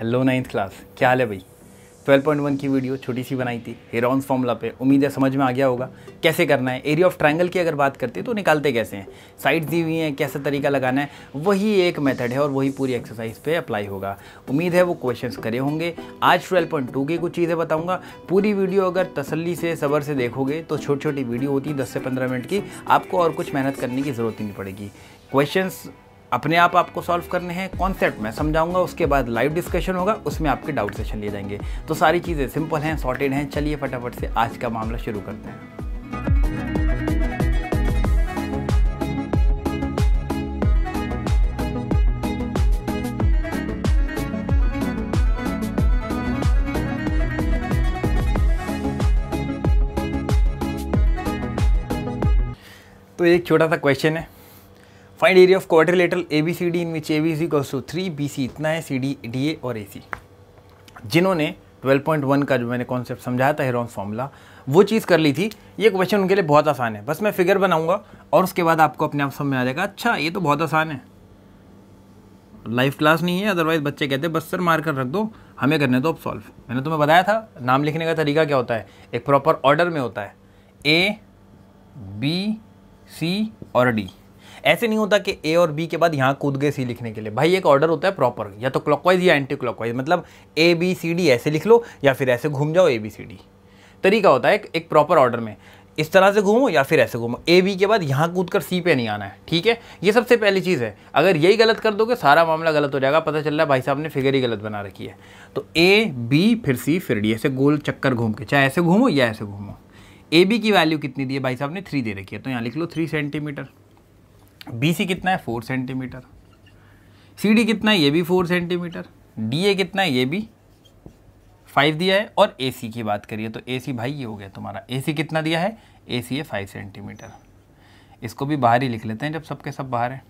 hello ninth class क्या हाल है भाई 12.1 की वीडियो छोटी सी बनाई थी हेरॉन्स फॉर्मूला पे उम्मीद है समझ में आ गया होगा कैसे करना है एरिया ऑफ ट्राइंगल की अगर बात करते हैं तो निकालते कैसे हैं साइड्स दी हुई हैं कैसा तरीका लगाना है वही एक मेथड है और वही पूरी एक्सरसाइज पे अप्लाई होगा उम्मीद है वो क्वेश्चंस करे होंगे आज टू की कुछ चीज़ें बताऊँगा पूरी वीडियो अगर तसली से सबर से देखोगे तो छोटी छोटी वीडियो होती है दस से पंद्रह मिनट की आपको और कुछ मेहनत करने की ज़रूरत ही नहीं पड़ेगी क्वेश्चन अपने आप आपको सॉल्व करने हैं कॉन्सेप्ट में समझाऊंगा उसके बाद लाइव डिस्कशन होगा उसमें आपके डाउट सेशन लिए जाएंगे तो सारी चीज़ें सिंपल हैं सॉर्टेड हैं चलिए फटाफट से आज का मामला शुरू करते हैं तो एक छोटा सा क्वेश्चन है find area of quadrilateral A B C D in which A B C equals to three B C इतना है सी डी डी ए और ए सी जिन्होंने 12.1 का जो मैंने कॉन्सेप्ट समझाया था हेरॉन्स फॉर्मूला वो चीज़ कर ली थी ये क्वेश्चन उनके लिए बहुत आसान है बस मैं फिगर बनाऊंगा और उसके बाद आपको अपने आप समझ में आ जाएगा अच्छा ये तो बहुत आसान है लाइव क्लास नहीं है अदरवाइज बच्चे कहते हैं बस सर मार कर रख दो हमें करने दो अब सॉल्व मैंने तुम्हें बताया था नाम लिखने का तरीका क्या होता है एक प्रॉपर ऑर्डर में होता है ए बी सी और डी ऐसे नहीं होता कि ए और बी के बाद यहाँ कूद गए सी लिखने के लिए भाई एक ऑर्डर होता है प्रॉपर या तो क्लॉकवाइज या एंटी क्लॉकवाइज मतलब ए बी सी डी ऐसे लिख लो या फिर ऐसे घूम जाओ ए बी सी डी तरीका होता है एक प्रॉपर ऑर्डर में इस तरह से घूमो या फिर ऐसे घूमो ए बी के बाद यहाँ कूद कर सी पे नहीं आना है ठीक है ये सबसे पहली चीज़ है अगर यही गलत कर दोगे सारा मामला गलत हो जाएगा पता चल रहा है भाई साहब ने फिगर ही गलत बना रखी है तो ए बी फिर सी फिर डी ऐसे गोल चक्कर घूम के चाहे ऐसे घूमो या ऐसे घूमो ए बी की वैल्यू कितनी दी है भाई साहब ने थ्री दे रखी है तो यहाँ लिख लो थ्री सेंटीमीटर बी सी कितना है फोर सेंटीमीटर सी डी कितना है ये भी फोर सेंटीमीटर डी ए कितना है ये भी फाइव दिया है और ए सी की बात करिए तो ए सी भाई ये हो गया तुम्हारा ए सी कितना दिया है ए सी है फाइव सेंटीमीटर इसको भी बाहर ही लिख लेते हैं जब सबके सब बाहर हैं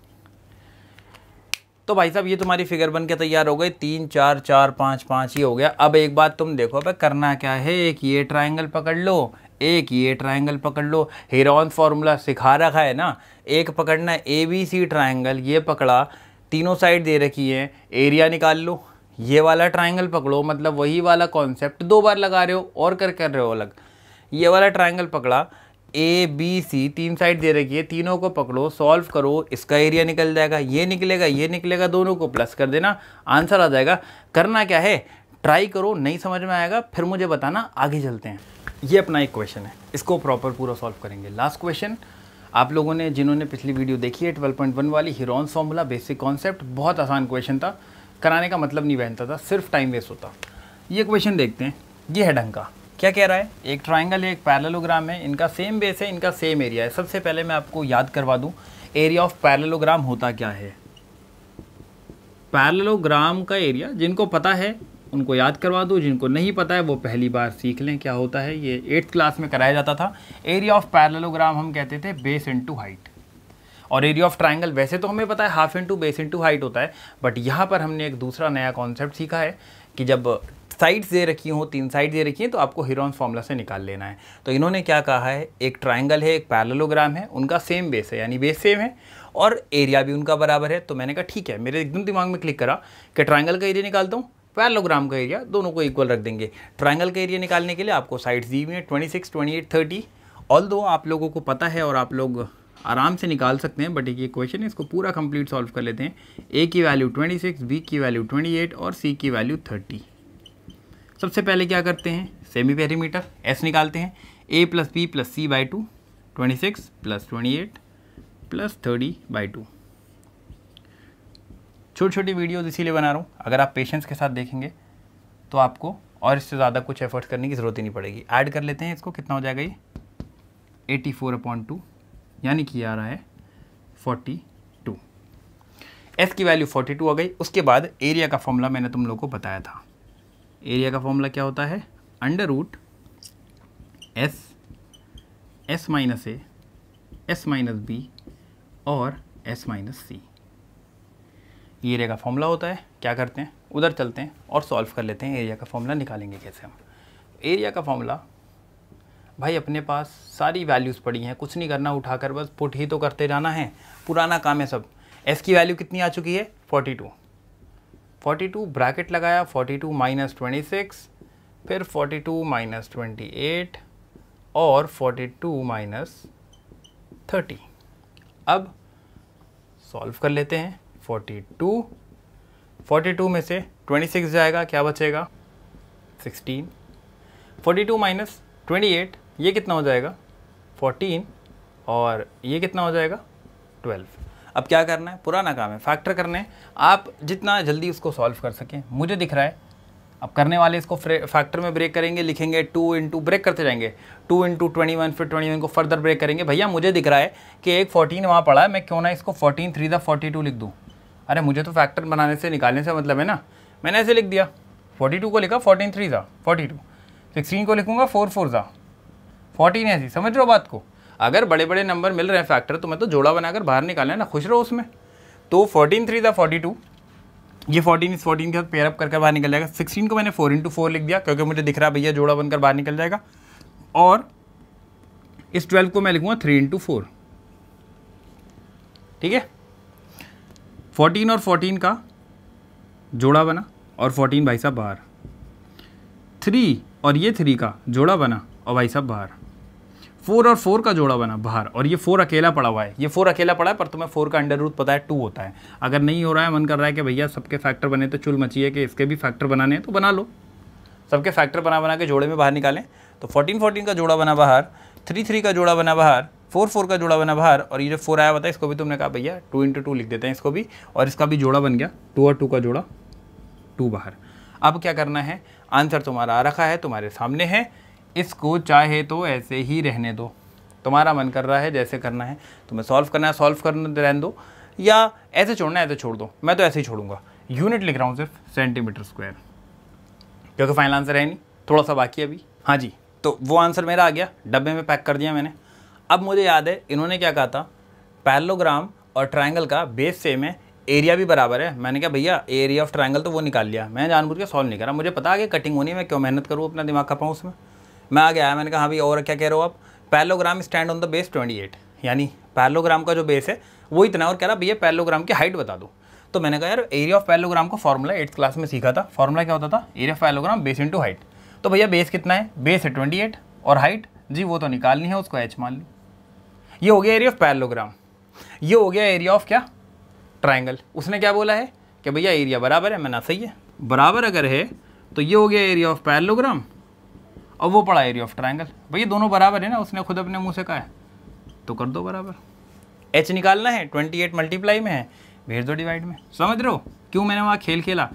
तो भाई साहब ये तुम्हारी फिगर बन के तैयार हो गई तीन चार चार पाँच पाँच ये हो गया अब एक बात तुम देखो अब करना क्या है एक ये ट्राइंगल पकड़ लो एक ये ट्राइंगल पकड़ लो हेरॉन फार्मूला सिखा रखा है ना एक पकड़ना ए बी सी ट्राइंगल ये पकड़ा तीनों साइड दे रखी है एरिया निकाल लो ये वाला ट्राइंगल पकड़ो मतलब वही वाला कॉन्सेप्ट दो बार लगा रहे हो और कर कर रहे हो अलग ये वाला ट्राइंगल पकड़ा ए बी सी तीन साइड दे रखी है तीनों को पकड़ो सॉल्व करो इसका एरिया निकल जाएगा ये निकलेगा ये निकलेगा दोनों को प्लस कर देना आंसर आ जाएगा करना क्या है ट्राई करो नहीं समझ में आएगा फिर मुझे बताना आगे चलते हैं ये अपना एक क्वेश्चन है इसको प्रॉपर पूरा सॉल्व करेंगे लास्ट क्वेश्चन आप लोगों ने जिन्होंने पिछली वीडियो देखी है ट्वेल्व पॉइंट वन वाली हिरोन फॉर्मूला बेसिक कॉन्सेप्ट बहुत आसान क्वेश्चन था कराने का मतलब नहीं बहनता था सिर्फ टाइम वेस्ट होता ये क्वेश्चन देखते हैं ये है ढंग का क्या कह रहा है एक ट्राइंगल है एक पैरलोग्राम है इनका सेम बेस है इनका सेम एरिया है सबसे पहले मैं आपको याद करवा दूँ एरिया ऑफ पैरलोग्राम होता क्या है पैरलोग्राम का एरिया जिनको पता है उनको याद करवा दूँ जिनको नहीं पता है वो पहली बार सीख लें क्या होता है ये एट्थ क्लास में कराया जाता था एरिया ऑफ पैरलोग्राम हम कहते थे बेस इंटू हाइट और एरिया ऑफ ट्राइंगल वैसे तो हमें पता है half into base into height होता है बट यहाँ पर हमने एक दूसरा नया कॉन्सेप्ट सीखा है कि जब साइड्स दे रखी हो तीन साइड दे रखी हैं तो आपको हिरोन फॉर्मूला से निकाल लेना है तो इन्होंने क्या कहा है एक ट्राइंगल है एक पैरलोग्राम है उनका सेम बेस है यानी बेस सेम है और एरिया भी उनका बराबर है तो मैंने कहा ठीक है मेरे एकदम दिमाग में क्लिक करा कि ट्राइंगल का एरिया निकालता हूँ पैरलोग्राम का एरिया दोनों को इक्वल रख देंगे ट्राइंगल का एरिया निकालने के लिए आपको साइड्स दी हुई हैं twenty six twenty eight thirty all दो आप लोगों को पता है और आप लोग आराम से निकाल सकते हैं बट ये क्वेश्चन है इसको पूरा कंप्लीट सॉल्व कर लेते हैं ए की वैल्यू ट्वेंटी सिक्स बी की वैल्यू ट्वेंटी एट और सी की वैल्यू थर्टी सबसे पहले क्या करते हैं सेमी पेरीमीटर एस निकालते हैं A plus B plus C by two twenty six plus twenty eight plus thirty by two छोटी छोटी वीडियोज़ इसीलिए बना रहा हूँ अगर आप पेशेंस के साथ देखेंगे तो आपको और इससे ज़्यादा कुछ एफर्ट्स करने की ज़रूरत ही नहीं पड़ेगी ऐड कर लेते हैं इसको कितना हो जाएगा ये एटी फोर अपॉइंट टू यानी कि आ रहा है फोर्टी टू एस की वैल्यू फोर्टी टू आ गई उसके बाद एरिया का फॉर्मूला मैंने तुम लोग को बताया था एरिया का फॉर्मूला क्या होता है under root S S minus A S minus B और एस माइनस सी एरिया का फॉर्मूला होता है क्या करते हैं उधर चलते हैं और सॉल्व कर लेते हैं एरिया का फॉर्मूला निकालेंगे कैसे हम एरिया का फॉर्मूला भाई अपने पास सारी वैल्यूज़ पड़ी हैं कुछ नहीं करना उठाकर बस पुट ही तो करते जाना है पुराना काम है सब एस की वैल्यू कितनी आ चुकी है forty two forty two bracket लगाया forty two minus twenty six फिर forty two minus twenty eight और फोर्टी टू माइनस थर्टी अब सॉल्व कर लेते हैं 42 42 में से 26 जाएगा क्या बचेगा 16 42 माइनस ट्वेंटी ये कितना हो जाएगा 14 और ये कितना हो जाएगा 12 अब क्या करना है पुराना काम है फैक्टर करने है आप जितना जल्दी उसको सॉल्व कर सकें मुझे दिख रहा है अब करने वाले इसको फैक्टर में ब्रेक करेंगे लिखेंगे टू इंटू ब्रेक करते जाएंगे टू इंटू ट्वेंटी वन फिर ट्वेंटी वन को फर्दर ब्रेक करेंगे भैया मुझे दिख रहा है कि एक फोर्टीन वहाँ पड़ा है मैं क्यों ना इसको फोर्टीन थ्री दा फोर्टी टू लिख दूँ अरे मुझे तो फैक्टर बनाने से निकालने से मतलब है ना मैंने ऐसे लिख दिया 42 टू को लिखा फोर्टीन थ्री ज़ा फोर्टी टू सिक्सटीन को लिखूंगा फोर फोर ज़ा फोर्टीन ऐसी समझ रहे हो बात को अगर बड़े बड़े नंबर मिल रहे हैं फैक्टर तो मैं तो जोड़ा बनाकर बाहर निकालना है ना खुश रहो उसमें तो फोर्टीन थ्री ज़ा फोर्टी टू ये फोर्टीन इस फोर्टीन के साथ पेयरअप करके बाहर निकल जाएगा सिक्सटीन को मैंने फोर इंटू फोर लिख दिया क्योंकि मुझे दिख रहा भैया जोड़ा बनकर बाहर निकल जाएगा और इस ट्वेल्व को मैं लिखूँगा थ्री इंटू फोर ठीक है फोर्टीन और फोर्टीन का जोड़ा बना और फोर्टीन भाई साहब बाहर थ्री और ये थ्री का जोड़ा बना और भाई साहब बाहर फोर और फोर का जोड़ा बना बाहर और ये फोर अकेला पड़ा हुआ है ये फोर अकेला पड़ा है पर तुम्हें फोर का अंडर रूट पता है टू होता है अगर नहीं हो रहा है मन कर रहा है कि भैया सबके फैक्टर बने तो चुल मची है कि इसके भी फैक्टर बनाने हैं तो बना लो सबके फैक्टर बना बना के जोड़े में बाहर निकालें तो फोर्टीन फोर्टीन का जोड़ा बना बाहर थ्री थ्री का जोड़ा बना बाहर फोर फोर का जोड़ा बना बाहर और ये जो फोर आया हुआ था इसको भी तुमने कहा भैया टू इंटू टू लिख देते हैं इसको भी और इसका भी जोड़ा बन गया टू और टू का जोड़ा टू बाहर अब क्या करना है आंसर तुम्हारा आ रखा है तुम्हारे सामने है इसको चाहे तो ऐसे ही रहने दो तुम्हारा मन कर रहा है जैसे करना है तुम्हें सॉल्व करना है सॉल्व करने रहने दो या ऐसे छोड़ना है ऐसे छोड़ दो मैं तो ऐसे ही छोड़ूंगा यूनिट लिख रहा हूँ सिर्फ सेंटीमीटर स्क्वायर क्योंकि फाइनल आंसर है नहीं थोड़ा सा बाकी अभी हाँ जी तो वो आंसर मेरा आ गया डब्बे में पैक कर दिया मैंने अब मुझे याद है इन्होंने क्या कहा था पैरलोग्राम और ट्राइंगल का बेस सेम है एरिया भी बराबर है मैंने कहा भैया एरिया ऑफ ट्राइंगल तो वो निकाल लिया मैं जानबूझ के सॉल्व नहीं करा मुझे पता है कि कटिंग होनी मैं क्यों मेहनत करूँ अपना दिमाग खपाऊँ उसमें मैं आ गया मैंने कहा हाँ भाई और क्या कह रहे हो आप parallelogram stand on the base twenty eight यानी पैरलोग्राम का जो बेस है वो इतना और कह रहा भैया पैरलोग्राम की हाइट बता दो तो मैंने कहा यार एरिया ऑफ पैरलोग्राम को फॉर्मूला एट्थ क्लास में सीखा था फॉर्मूला क्या होता था area of parallelogram base into height तो भैया बेस कितना है बेस है ट्वेंटी एट और हाइट जी वो तो निकालनी है उसको एच मान ली ये हो गया एरिया ऑफ पैरलोग्राम ये हो गया एरिया ऑफ क्या ट्राइंगल उसने क्या बोला है कि भैया एरिया बराबर है मैं ना सही है बराबर अगर है तो ये हो गया एरिया ऑफ पैरलोग्राम और वो पड़ा एरिया ऑफ ट्राइंगल भैया दोनों बराबर है ना उसने खुद अपने मुँह से कहा है तो कर दो बराबर एच निकालना है ट्वेंटी एट मल्टीप्लाई में है भेज दो डिवाइड में समझ रहे हो क्यों मैंने वहाँ खेल खेला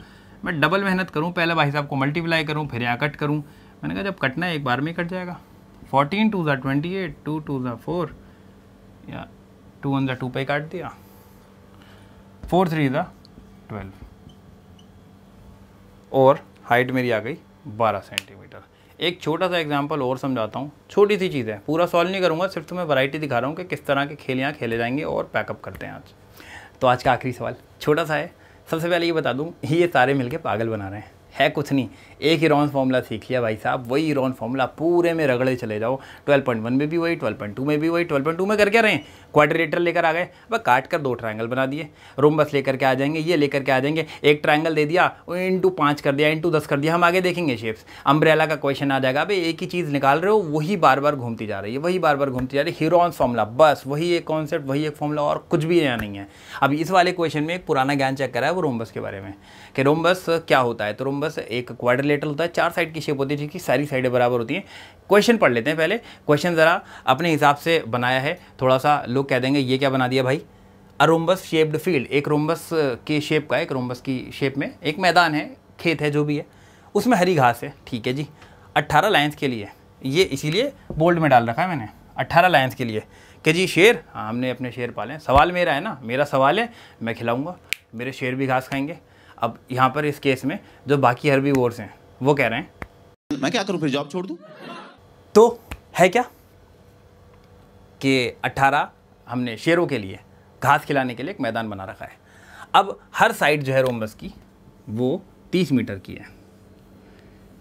मैं डबल मेहनत करूँ पहले भाई साहब को मल्टीप्लाई करूँ फिर यहाँ कट करूँ मैंने कहा जब कटना है एक बार में कट जाएगा फोर्टीन टू ज़ा ट्वेंटी एट टू टू ज़ा फोर या टू वन ज़ा टू पे काट दिया फोर थ्री ज़ा ट्वेल्व और हाइट मेरी आ गई बारह सेंटीमीटर एक छोटा सा एग्जाम्पल और समझाता हूँ छोटी सी चीज़ है पूरा सॉल्व नहीं करूँगा सिर्फ तुम्हें वैरायटी दिखा रहा हूँ कि किस तरह के खेल यहाँ खेले जाएंगे और पैकअप करते हैं आज तो आज का आखिरी सवाल छोटा सा है सबसे पहले ये बता दूँ ये सारे मिलके पागल बना रहे हैं है कुछ नहीं एक ही रॉन्स फॉर्मूला सीख लिया भाई साहब वही रॉन फॉर्मूला पूरे में रगड़े चले जाओ 12.1 में भी वही 12.2 में भी वही 12.2 में कर क्या रहे हैं क्वाड्रेटर लेकर आ गए अब काट कर दो ट्राइंगल बना दिए रोमबस लेकर के आ जाएंगे ये लेकर के आ जाएंगे एक ट्राइंगल दे दिया इंटू पाँच कर दिया इंटू दस कर दिया हम आगे देखेंगे शेप्स अम्ब्रेला का क्वेश्चन आ जाएगा अभी एक ही चीज़ निकाल रहे हो वही बार बार घूमती जा रही है वही बार बार घूमती जा रही है हीरोन फॉर्मूला बस वही एक कॉन्सेप्ट वही एक फॉर्मूला और कुछ भी यहाँ नहीं है अब इस वाले क्वेश्चन में एक पुराना ज्ञान चेक करा है वो रोमबस के बारे में कि रोमबस क्या होता है तो रोमबस बस एक क्वाड्रिलेटरल होता है चार साइड की शेप होती है जिसकी सारी साइडें बराबर होती हैं क्वेश्चन पढ़ लेते हैं पहले क्वेश्चन ज़रा अपने हिसाब से बनाया है थोड़ा सा लोग कह देंगे ये क्या बना दिया भाई अरोम्बस शेप्ड फील्ड एक रोम्बस के शेप का एक रोम्बस की शेप में एक मैदान है खेत है जो भी है उसमें हरी घास है ठीक है जी अट्ठारह लाइन्स के लिए ये इसीलिए बोल्ड में डाल रखा है मैंने अट्ठारह लाइन्स के लिए कि जी शेर हाँ हमने अपने शेर पाले सवाल मेरा है ना मेरा सवाल है मैं खिलाऊँगा मेरे शेर भी घास खाएंगे अब यहाँ पर इस केस में जो बाकी वोर्स हैं वो कह रहे हैं मैं क्या करूँ फिर जॉब छोड़ दूँ तो है क्या कि 18 हमने शेरों के लिए घास खिलाने के लिए एक मैदान बना रखा है अब हर साइड जो है रोमबस की वो 30 मीटर की है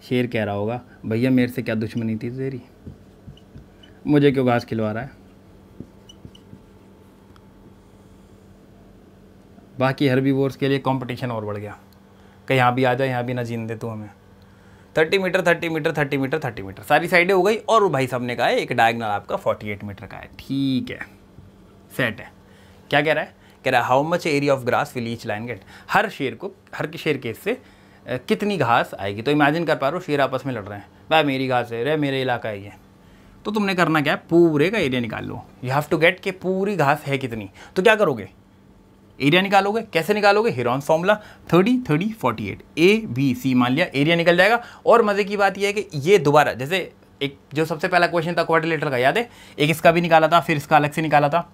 शेर कह रहा होगा भैया मेरे से क्या दुश्मनी थी तेरी मुझे क्यों घास खिलवा रहा है बाकी हर्बीवोर्स के लिए कंपटीशन और बढ़ गया कहीं यहाँ भी आ जाए यहाँ भी ना जीन दे तो हमें thirty metre thirty metre thirty metre thirty metre सारी साइडें हो गई और भाई साहब ने कहा है एक डायगनल आपका फोर्टी एट मीटर का है ठीक है सेट है क्या कह रहा है कह रहा है how much area of grass will each line get हर शेर को हर शेर के से कितनी घास आएगी तो इमेजिन कर पा रहे हो शेर आपस में लड़ रहे हैं भाई मेरी घास है रे मेरे इलाका है ये तो तुमने करना क्या है पूरे का एरिया निकाल लो यू हैव टू गेट कि पूरी घास है कितनी तो क्या करोगे एरिया निकालोगे कैसे निकालोगे Heron formula thirty thirty forty eight A B C मान लिया एरिया निकल जाएगा और मज़े की बात यह है कि ये दोबारा जैसे एक जो सबसे पहला क्वेश्चन था क्वाड्रिलेटर का याद है एक इसका भी निकाला था फिर इसका अलग से निकाला था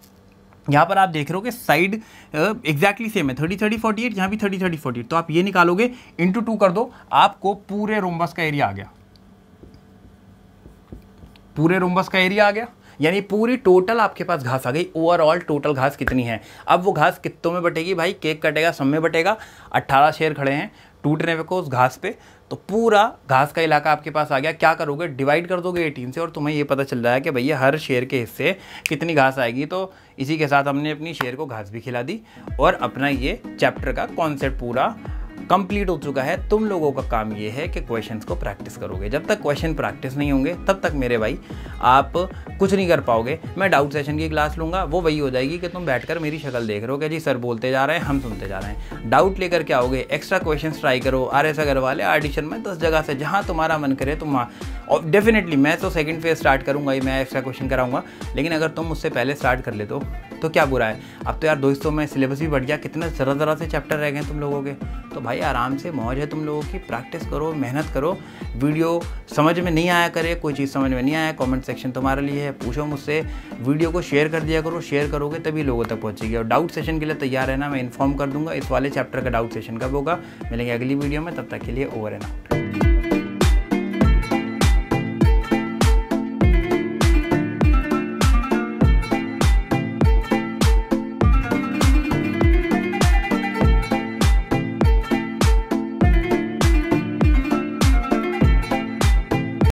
यहाँ पर आप देख रहे हो कि साइड एग्जैक्टली सेम है थर्टी थर्टी फोर्टी एट यहाँ भी थर्टी थर्टी फोर्टी एट तो आप ये निकालोगे इंटू टू कर दो आपको पूरे रोमबस का एरिया आ गया पूरे रोमबस का एरिया आ गया यानी पूरी टोटल आपके पास घास आ गई ओवरऑल टोटल घास कितनी है अब वो घास कितों में बटेगी भाई केक कटेगा सब में बटेगा अट्ठारह शेर खड़े हैं टूटने पे को उस घास पे तो पूरा घास का इलाका आपके पास आ गया क्या करोगे डिवाइड कर दोगे 18 से और तुम्हें ये पता चल रहा है कि भैया हर शेर के हिस्से कितनी घास आएगी तो इसी के साथ हमने अपनी शेर को घास भी खिला दी और अपना ये चैप्टर का कॉन्सेप्ट पूरा कंप्लीट हो चुका है तुम लोगों का काम ये है कि क्वेश्चन को प्रैक्टिस करोगे जब तक क्वेश्चन प्रैक्टिस नहीं होंगे तब तक मेरे भाई आप कुछ नहीं कर पाओगे मैं डाउट सेशन की क्लास लूँगा वो वही हो जाएगी कि तुम बैठकर मेरी शक्ल देख रहे हो कि जी सर बोलते जा रहे हैं हम सुनते जा रहे हैं डाउट लेकर के आओगे एक्स्ट्रा क्वेश्चन ट्राई करो आर एस अग्रवाल ऑडिशन में दस जगह से जहाँ तुम्हारा मन करे तुम और डेफिनेटली मैं तो सेकेंड फेज स्टार्ट करूँगा ही मैं एक्स्ट्रा क्वेश्चन कराऊँगा लेकिन अगर तुम उससे पहले स्टार्ट कर ले तो तो क्या बुरा है अब तो यार दोस्तों में सिलेबस भी बढ़ गया कितना ज़रा ज़रा से चैप्टर रह गए तुम लोगों के तो भाई आराम से मौज है तुम लोगों की प्रैक्टिस करो मेहनत करो वीडियो समझ में नहीं आया करे कोई चीज़ समझ में नहीं आया कॉमेंट सेक्शन तुम्हारे लिए है पूछो मुझसे वीडियो को शेयर कर दिया करो शेयर करोगे तभी लोगों तक पहुँचेगी और डाउट सेशन के लिए तैयार रहना मैं इन्फॉर्म कर दूंगा इस वाले चैप्टर का डाउट सेशन कब होगा मिलेंगे अगली वीडियो में तब तक के लिए ओवर एंड आउट